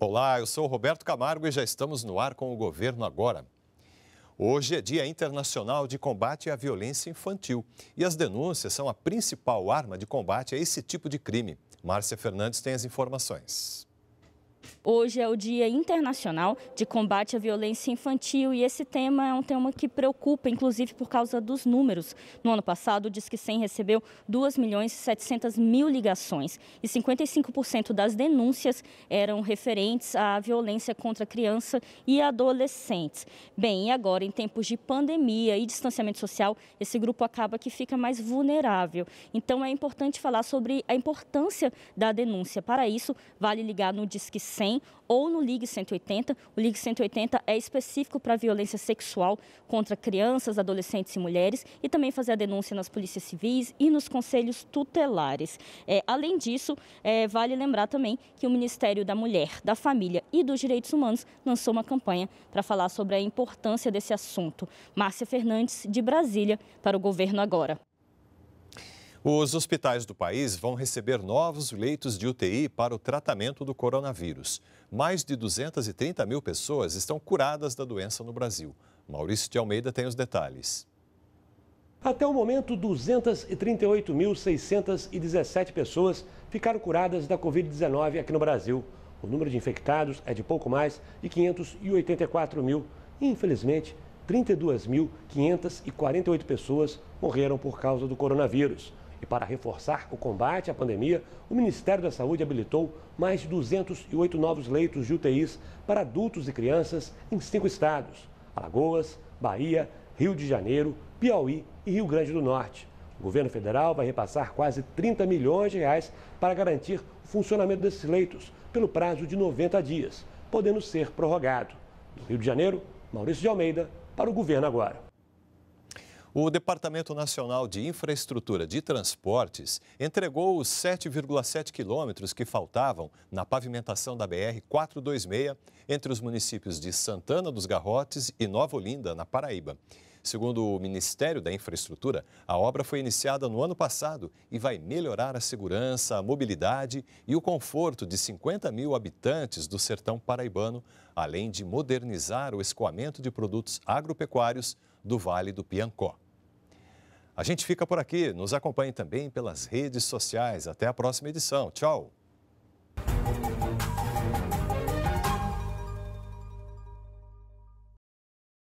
Olá, eu sou Roberto Camargo e já estamos no ar com o governo agora. Hoje é Dia Internacional de Combate à Violência Infantil e as denúncias são a principal arma de combate a esse tipo de crime. Márcia Fernandes tem as informações. Hoje é o Dia Internacional de Combate à Violência Infantil e esse tema é um tema que preocupa, inclusive por causa dos números. No ano passado, o Disque 100 recebeu 2 milhões e 700 mil ligações e 55% das denúncias eram referentes à violência contra criança e adolescentes. Bem, e agora, em tempos de pandemia e distanciamento social, esse grupo acaba que fica mais vulnerável. Então, é importante falar sobre a importância da denúncia. Para isso, vale ligar no Disque 100 100 ou no Ligue 180. O Ligue 180 é específico para violência sexual contra crianças, adolescentes e mulheres e também fazer a denúncia nas polícias civis e nos conselhos tutelares. É, além disso, é, vale lembrar também que o Ministério da Mulher, da Família e dos Direitos Humanos lançou uma campanha para falar sobre a importância desse assunto. Márcia Fernandes, de Brasília, para o Governo Agora. Os hospitais do país vão receber novos leitos de UTI para o tratamento do coronavírus. Mais de 230 mil pessoas estão curadas da doença no Brasil. Maurício de Almeida tem os detalhes. Até o momento, 238.617 pessoas ficaram curadas da Covid-19 aqui no Brasil. O número de infectados é de pouco mais de 584 mil. infelizmente, 32.548 pessoas morreram por causa do coronavírus. E para reforçar o combate à pandemia, o Ministério da Saúde habilitou mais de 208 novos leitos de UTIs para adultos e crianças em cinco estados: Alagoas, Bahia, Rio de Janeiro, Piauí e Rio Grande do Norte. O governo federal vai repassar quase 30 milhões de reais para garantir o funcionamento desses leitos pelo prazo de 90 dias, podendo ser prorrogado. Do Rio de Janeiro, Maurício de Almeida, para o governo agora. O Departamento Nacional de Infraestrutura de Transportes entregou os 7,7 quilômetros que faltavam na pavimentação da BR-426 entre os municípios de Santana dos Garrotes e Nova Olinda, na Paraíba. Segundo o Ministério da Infraestrutura, a obra foi iniciada no ano passado e vai melhorar a segurança, a mobilidade e o conforto de 50 mil habitantes do sertão paraibano, além de modernizar o escoamento de produtos agropecuários do Vale do Piancó. A gente fica por aqui. Nos acompanhe também pelas redes sociais. Até a próxima edição. Tchau!